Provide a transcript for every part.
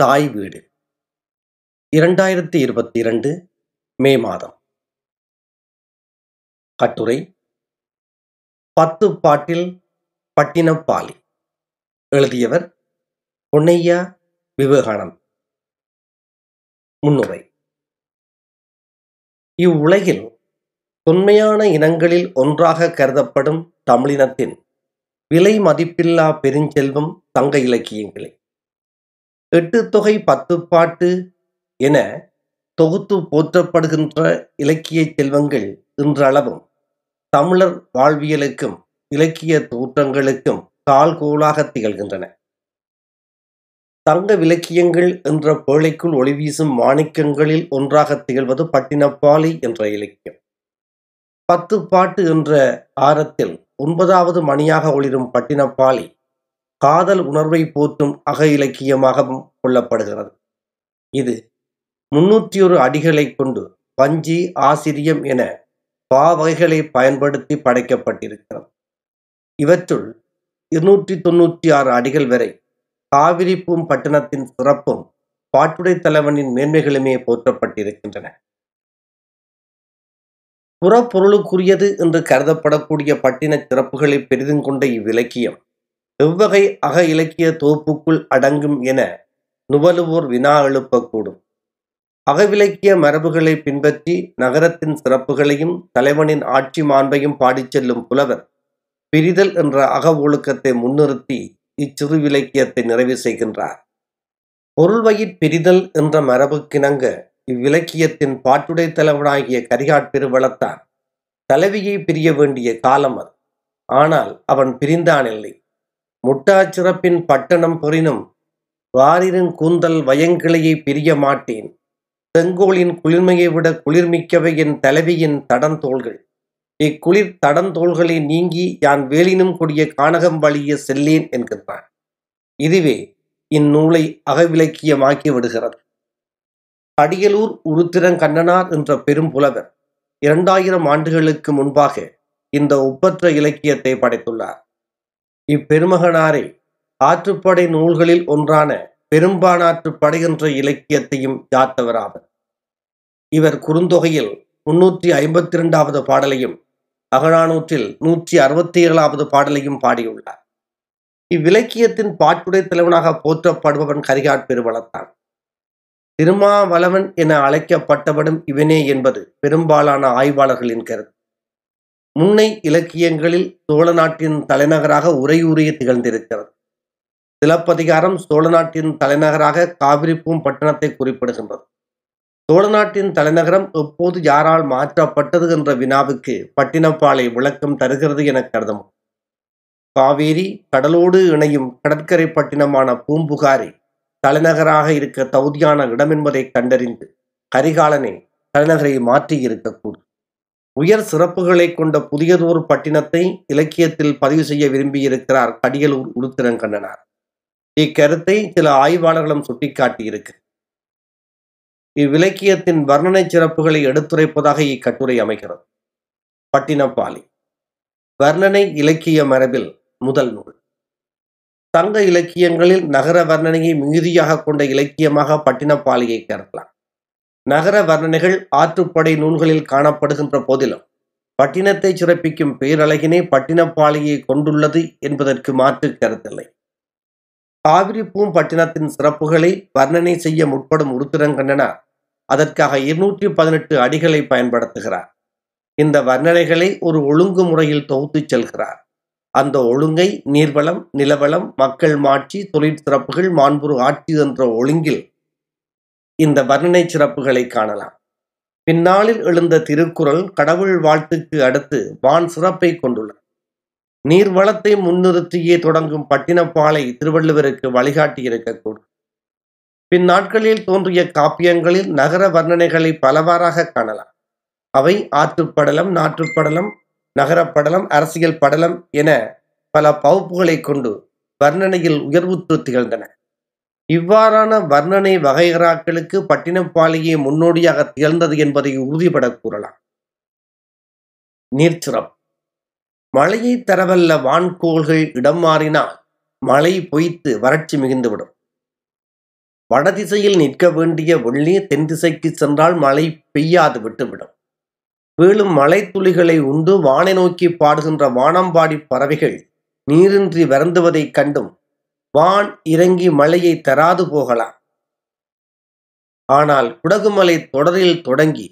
தாய் வீடு இரண்டாயிரத்தி இருபத்தி இரண்டு மே மாதம் கட்டுரை பத்து பாட்டில் பட்டினப்பாலி எழுதியவர் பொன்னையா விவேகானந்த் முன்னுரை இவ்வுலகில் தொன்மையான இனங்களில் ஒன்றாக கருதப்படும் தமிழினத்தின் விலை மதிப்பில்லா பெருஞ்செல்வம் தங்க இலக்கியங்களே எட்டு தொகை பத்து பாட்டு என தொகுத்து போற்றப்படுகின்ற இலக்கிய செல்வங்கள் இன்றளவும் தமிழர் வாழ்வியலுக்கும் இலக்கிய தோற்றங்களுக்கும் கால்கோளாக திகழ்கின்றன தங்க விலக்கியங்கள் என்ற பேழைக்குள் ஒளி வீசும் மாணிக்கங்களில் ஒன்றாக திகழ்வது பட்டினப்பாலி என்ற இலக்கியம் பத்து பாட்டு என்ற ஆரத்தில் ஒன்பதாவது மணியாக ஒளிரும் பட்டினப்பாலி காதல் உணர்வை போற்றும் அக இலக்கியமாகவும் கொள்ளப்படுகிறது இது முன்னூற்றி ஒரு அடிகளை கொண்டு பஞ்சி ஆசிரியம் என பாவகைகளை பயன்படுத்தி படைக்கப்பட்டிருக்கிறது இவற்றுள் இருநூற்றி தொன்னூற்றி ஆறு அடிகள் வரை காவிரிப்பூம் பட்டணத்தின் சிறப்பும் பாட்டுடை தலைவனின் மேன்மைகளுமே போற்றப்பட்டிருக்கின்றன புறப்பொருளுக்குரியது என்று கருதப்படக்கூடிய பட்டின சிறப்புகளை பெரிதும் கொண்ட இவ்விலக்கியம் எவ்வகை அக இலக்கிய தொகுப்புக்குள் அடங்கும் என நுவலுவோர் வினா எழுப்பக்கூடும் அகவிலக்கிய மரபுகளை பின்பற்றி நகரத்தின் சிறப்புகளையும் தலைவனின் ஆட்சி மாண்பையும் பாடிச் செல்லும் புலவர் பிரிதல் என்ற அக ஒழுக்கத்தை முன்னிறுத்தி இச்சிறு விலக்கியத்தை நிறைவு செய்கின்றார் பொருள்வயிற் பிரிதல் என்ற மரபுக்கிணங்க இவ்விலக்கியத்தின் பாட்டுடை தலைவனாகிய கரிகாட் பெருவளத்தான் தலைவியை பிரிய வேண்டிய காலம் அது ஆனால் அவன் பிரிந்தானில்லை முட்டாச்சிறப்பின் பட்டணம் பொறினும் வாரிரின் கூந்தல் வயங்கிளையை பிரிய மாட்டேன் செங்கோலின் குளிர்மையை விட குளிர்மிக்கவை என் தலைவியின் தடந்தோள்கள் இக்குளிர் தடந்தோள்களை நீங்கி யான் வேலினும் கொடிய கானகம் வழிய செல்லேன் என்கின்றான் இதுவே இந்நூலை அகவிலக்கியமாக்கி விடுகிறது அடியலூர் உருத்திரங்கண்ணனார் என்ற பெரும் புலவர் இரண்டாயிரம் ஆண்டுகளுக்கு முன்பாக இந்த ஒப்பற்ற இலக்கியத்தை படைத்துள்ளார் இப்பெருமகனாரை ஆற்றுப்படை நூல்களில் ஒன்றான பெரும்பானாற்று படை என்ற இலக்கியத்தையும் யாத்தவராவர் இவர் குறுந்தொகையில் முன்னூற்றி ஐம்பத்தி இரண்டாவது பாடலையும் அகழானூற்றில் நூற்றி அறுபத்தி ஏழாவது பாடலையும் பாடியுள்ளார் இவ்விலக்கியத்தின் பாட்டுடை தலைவனாக போற்றப்படுபவன் கரிகாட் பெருவளத்தான் திருமாவளவன் என அழைக்கப்பட்டவனும் இவனே என்பது பெரும்பாலான ஆய்வாளர்களின் கருத்து முன்னை இலக்கியங்களில் சோழ நாட்டின் தலைநகராக உரையூறிய திகழ்ந்திருக்கிறது சிலப்பதிகாரம் சோழ நாட்டின் தலைநகராக காவிரி பட்டணத்தை குறிப்பிடுகின்றது சோழ நாட்டின் தலைநகரம் எப்போது யாரால் மாற்றப்பட்டது என்ற வினாவுக்கு பட்டினப்பாலை விளக்கம் தருகிறது என கருதமும் காவேரி கடலோடு இணையும் கடற்கரை பட்டினமான பூம்புகாரி தலைநகராக இருக்க தகுதியான இடம் என்பதை கண்டறிந்து கரிகாலனே தலைநகரை மாற்றி இருக்கக்கூடும் உயர் சிறப்புகளை கொண்ட புதியதூர் பட்டினத்தை இலக்கியத்தில் பதிவு செய்ய விரும்பியிருக்கிறார் கடியலூர் உருத்திரங்கண்ணனார் இக்கருத்தை சில ஆய்வாளர்களும் சுட்டிக்காட்டியிருக்கு இவ்விலக்கியத்தின் வர்ணனை சிறப்புகளை எடுத்துரைப்பதாக இக்கட்டுரை அமைகிறது பட்டினப்பாளி வர்ணனை இலக்கிய மரபில் முதல் நூல் சங்க இலக்கியங்களில் நகர வர்ணனையை மிகுதியாக கொண்ட இலக்கியமாக பட்டினப்பாளியை கருதலாம் நகர வர்ணனைகள் ஆற்றுப்படை நூல்களில் காணப்படுகின்ற போதிலும் பட்டினத்தை சிறப்பிக்கும் பேரழகினை பட்டினப்பாளையை கொண்டுள்ளது என்பதற்கு மாற்று கருத்தில்லை காவிரி பட்டினத்தின் சிறப்புகளை வர்ணனை செய்ய முற்படும் உருத்திரங்கண்ணனார் அதற்காக இருநூற்றி பதினெட்டு அடிகளை பயன்படுத்துகிறார் இந்த வர்ணனைகளை ஒரு ஒழுங்கு முறையில் தொகுத்துச் செல்கிறார் அந்த ஒழுங்கை நீர்வளம் நிலவளம் மக்கள் மாட்சி தொழிற்சிறப்புகள் மாண்புறு ஆட்சி என்ற ஒழுங்கில் இந்த வர்ணனை சிறப்புகளை காணலாம் பின்னாளில் எழுந்த திருக்குறள் கடவுள் வாழ்த்துக்கு அடுத்து வான் சிறப்பை கொண்டுள்ளன நீர்வளத்தை முன்னிறுத்தியே தொடங்கும் பட்டினப்பாலை திருவள்ளுவருக்கு வழிகாட்டி இருக்கக்கூடும் பின்னாட்களில் தோன்றிய காப்பியங்களில் நகர வர்ணனைகளை பலவாறாக காணலாம் அவை ஆற்றுப்படலம் நாற்றுப்படலம் நகரப்படலம் அரசியல் படலம் என பல பகுப்புகளை கொண்டு வர்ணனையில் உயர்வுத்து திகழ்ந்தன இவ்வாறான வர்ணனை வகைகராக்களுக்கு பட்டினப்பாலையே முன்னோடியாக திகழ்ந்தது என்பதை உறுதிபட கூறலாம் நீர்ச்சிரம் மழையை தரவல்ல வான்கோள்கள் இடம் மாறினால் மழை பொய்த்து வறட்சி மிகுந்துவிடும் வடதிசையில் நிற்க வேண்டிய வெள்ளி தென் திசைக்கு சென்றால் மழை பெய்யாது விட்டுவிடும் மேலும் மழை துளிகளை உண்டு வானை நோக்கி பாடுகின்ற வானம்பாடி பறவைகள் நீரின்றி வருந்துவதைக் கண்டும் வான் இறங்கி மலையை தராது போகலாம் ஆனால் குடகுமலை தொடரில் தொடங்கி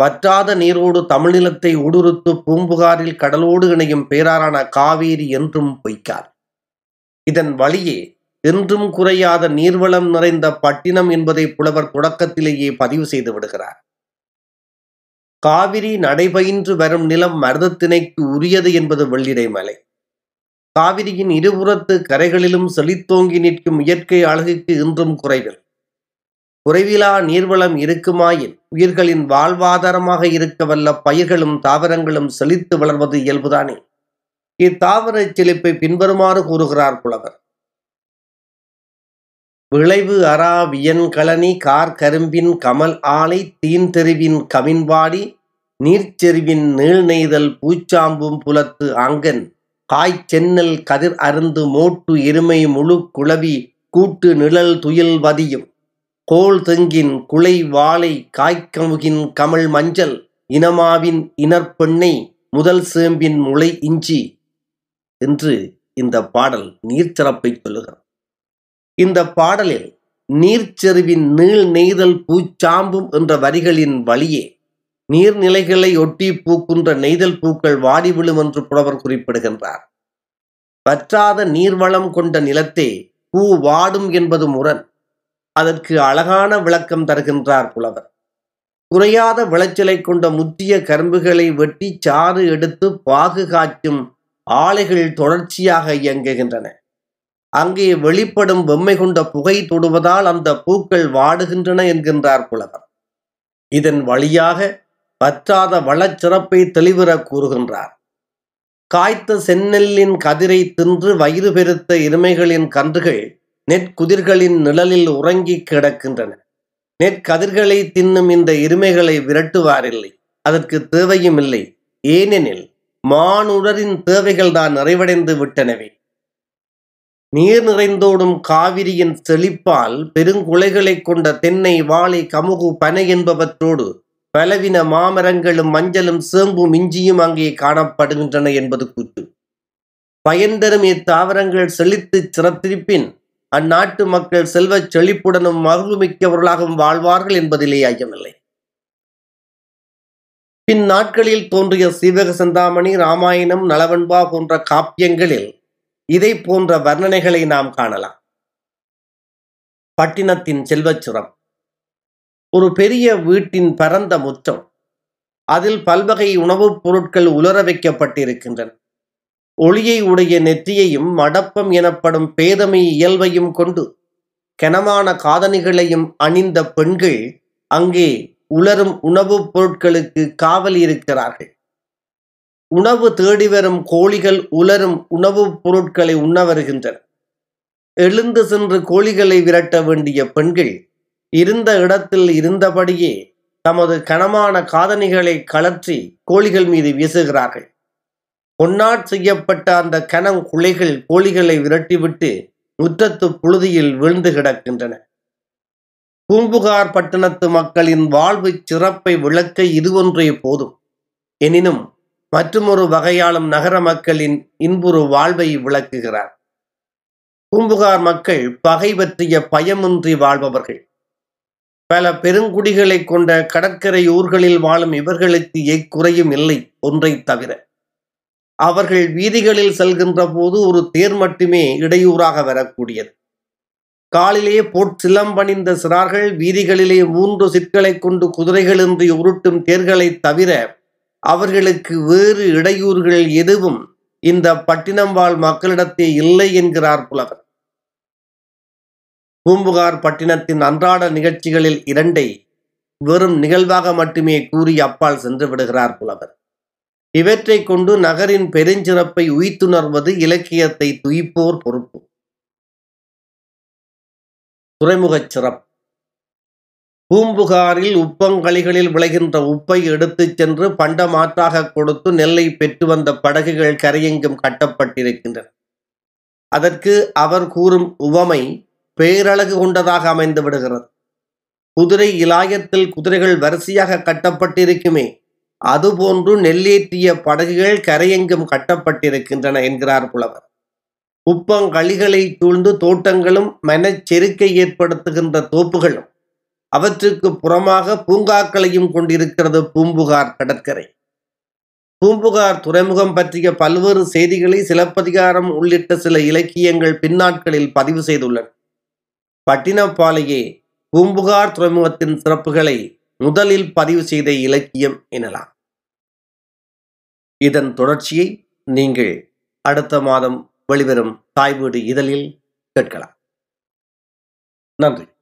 வற்றாத நீரோடு தமிழ்நிலத்தை ஊடுருத்து பூம்புகாரில் கடலோடு இணையும் பேராரான காவேரி என்றும் பொய்க்கார் இதன் வழியே என்றும் குறையாத நீர்வளம் நிறைந்த பட்டினம் என்பதை புலவர் தொடக்கத்திலேயே பதிவு செய்து விடுகிறார் காவிரி நடைபயின்று வரும் நிலம் மருதத்திணைக்கு உரியது என்பது வெள்ளிடை மலை காவிரியின் இருபுறத்து கரைகளிலும் செழித்தோங்கி நிற்கும் இயற்கை அழகுக்கு இன்றும் குறைவில் குறைவிலா நீர்வளம் இருக்குமாயின் உயிர்களின் வாழ்வாதாரமாக இருக்க வல்ல பயிர்களும் தாவரங்களும் செழித்து வளர்வது இயல்புதானே இத்தாவர செழிப்பை பின்வருமாறு கூறுகிறார் புலவர் விளைவு அரா வியன் கார் கரும்பின் கமல் ஆலை தீன் தெருவின் கவின்வாடி நீர்ச்செருவின் நீள் நெய்தல் பூச்சாம்பும் புலத்து அங்கன் காய் சென்னல் கதிர் அருந்து மோட்டு எருமை முழு குளவி கூட்டு நிழல் துயில் வதியும் கோல் தெங்கின் குலை வாழை காய்க்கமுகின் கமல் மஞ்சள் இனமாவின் இனற்பெண்ணை முதல் சேம்பின் முளை இஞ்சி என்று இந்த பாடல் நீர்ச்சிறப்பை சொல்லுகிறார் இந்த பாடலில் நீர்ச்செருவின் நீள் நெய்தல் பூச்சாம்பும் என்ற வரிகளின் வழியே நீர்நிலைகளை ஒட்டி பூக்கின்ற நெய்தல் பூக்கள் வாடி விழும் என்று புலவர் குறிப்பிடுகின்றார் வற்றாத நீர்வளம் கொண்ட நிலத்தே பூ வாடும் என்பது முரண் அதற்கு அழகான விளக்கம் தருகின்றார் புலவர் குறையாத விளைச்சலை கொண்ட முற்றிய கரும்புகளை வெட்டி சாறு எடுத்து பாகு காய்ச்சும் ஆலைகள் தொடர்ச்சியாக இயங்குகின்றன அங்கே வெளிப்படும் வெம்மை கொண்ட புகை தொடுவதால் அந்த பூக்கள் வாடுகின்றன என்கின்றார் புலவர் இதன் வழியாக பற்றாத வளச்சிறப்பை தெளிவுற கூறுகின்றார் காய்த்த செந்நெல்லின் கதிரை தின்று வயிறு பெருத்த இருமைகளின் கன்றுகள் நெற்குதிர்களின் நிழலில் உறங்கி கிடக்கின்றன நெற்கதிர்களை தின்னும் இந்த இருமைகளை விரட்டுவாரில்லை அதற்கு தேவையும் இல்லை ஏனெனில் மானுடரின் தேவைகள் தான் நிறைவடைந்து விட்டனவே நீர் நிறைந்தோடும் காவிரியின் செழிப்பால் பெருங்குலைகளை கொண்ட தென்னை வாழை கமுகு பனை என்பவற்றோடு பலவின மாமரங்களும் மஞ்சளும் சேம்பும் இஞ்சியும் அங்கே காணப்படுகின்றன என்பது கூற்று பயன்தரும் இத்தாவரங்கள் செழித்து சிறத்திருப்பின் அந்நாட்டு மக்கள் செல்வ செழிப்புடனும் மகிழ்வுமிக்கவர்களாகவும் வாழ்வார்கள் என்பதிலே ஐயமில்லை பின் நாட்களில் தோன்றிய சீவக சந்தாமணி ராமாயணம் நலவன்பா போன்ற காப்பியங்களில் இதை போன்ற வர்ணனைகளை நாம் காணலாம் பட்டினத்தின் செல்வச்சுரம் ஒரு பெரிய வீட்டின் பரந்த முற்றம் அதில் பல்வகை உணவுப் பொருட்கள் உலர வைக்கப்பட்டிருக்கின்றன ஒளியை உடைய நெற்றியையும் மடப்பம் எனப்படும் பேதமை இயல்பையும் கொண்டு கனமான காதணிகளையும் அணிந்த பெண்கள் அங்கே உலரும் உணவுப் பொருட்களுக்கு காவல் இருக்கிறார்கள் உணவு தேடி வரும் கோழிகள் உலரும் உணவுப் பொருட்களை உண்ண வருகின்றன எழுந்து சென்று கோழிகளை விரட்ட வேண்டிய பெண்கள் இருந்த இடத்தில் இருந்தபடியே தமது கனமான காதணிகளை கலற்றி கோழிகள் மீது வீசுகிறார்கள் பொன்னாட் செய்யப்பட்ட அந்த கனம் குலைகள் கோழிகளை விரட்டிவிட்டு முற்றத்து புழுதியில் விழுந்து கிடக்கின்றன பூம்புகார் பட்டணத்து மக்களின் வாழ்வு சிறப்பை விளக்க இது ஒன்றே போதும் எனினும் மற்றுமொரு வகையாலும் நகர மக்களின் இன்புறு வாழ்வை விளக்குகிறார் பூம்புகார் மக்கள் பகை பற்றிய பயமின்றி வாழ்பவர்கள் பல பெருங்குடிகளை கொண்ட கடற்கரை ஊர்களில் வாழும் இவர்களுக்கு எக்குறையும் இல்லை ஒன்றை தவிர அவர்கள் வீதிகளில் செல்கின்ற போது ஒரு தேர் மட்டுமே இடையூறாக வரக்கூடியது காலிலே போற்சிலம்பணிந்த சிறார்கள் வீதிகளிலே மூன்று சிற்களை கொண்டு குதிரைகள் உருட்டும் தேர்களை தவிர அவர்களுக்கு வேறு இடையூறுகள் எதுவும் இந்த பட்டினம் வாழ் மக்களிடத்தே இல்லை என்கிறார் புலவர் பூம்புகார் பட்டினத்தின் அன்றாட நிகழ்ச்சிகளில் இரண்டை வெறும் நிகழ்வாக மட்டுமே கூறி அப்பால் சென்று விடுகிறார் புலவர் இவற்றை கொண்டு நகரின் பெருஞ்சிறப்பை உயித்துணர்வது இலக்கியத்தை துய்ப்போர் பொறுப்பு துறைமுகச் சிறப்பு பூம்புகாரில் உப்பங்களிகளில் விளைகின்ற உப்பை எடுத்துச் சென்று மாற்றாக கொடுத்து நெல்லை பெற்று வந்த படகுகள் கரையெங்கும் கட்டப்பட்டிருக்கின்றன அதற்கு அவர் கூறும் உவமை பேரழகு கொண்டதாக அமைந்து விடுகிறது குதிரை இலாயத்தில் குதிரைகள் வரிசையாக கட்டப்பட்டிருக்குமே அதுபோன்று நெல்லேற்றிய படகுகள் கரையெங்கும் கட்டப்பட்டிருக்கின்றன என்கிறார் புலவர் உப்பங்களிகளை சூழ்ந்து தோட்டங்களும் மனச்செருக்கை ஏற்படுத்துகின்ற தோப்புகளும் அவற்றுக்கு புறமாக பூங்காக்களையும் கொண்டிருக்கிறது பூம்புகார் கடற்கரை பூம்புகார் துறைமுகம் பற்றிய பல்வேறு செய்திகளை சிலப்பதிகாரம் உள்ளிட்ட சில இலக்கியங்கள் பின்னாட்களில் பதிவு செய்துள்ளன பட்டினப்பாலையே பூம்புகார் துறைமுகத்தின் சிறப்புகளை முதலில் பதிவு செய்த இலக்கியம் எனலாம் இதன் தொடர்ச்சியை நீங்கள் அடுத்த மாதம் வெளிவரும் தாய் வீடு இதழில் கேட்கலாம் நன்றி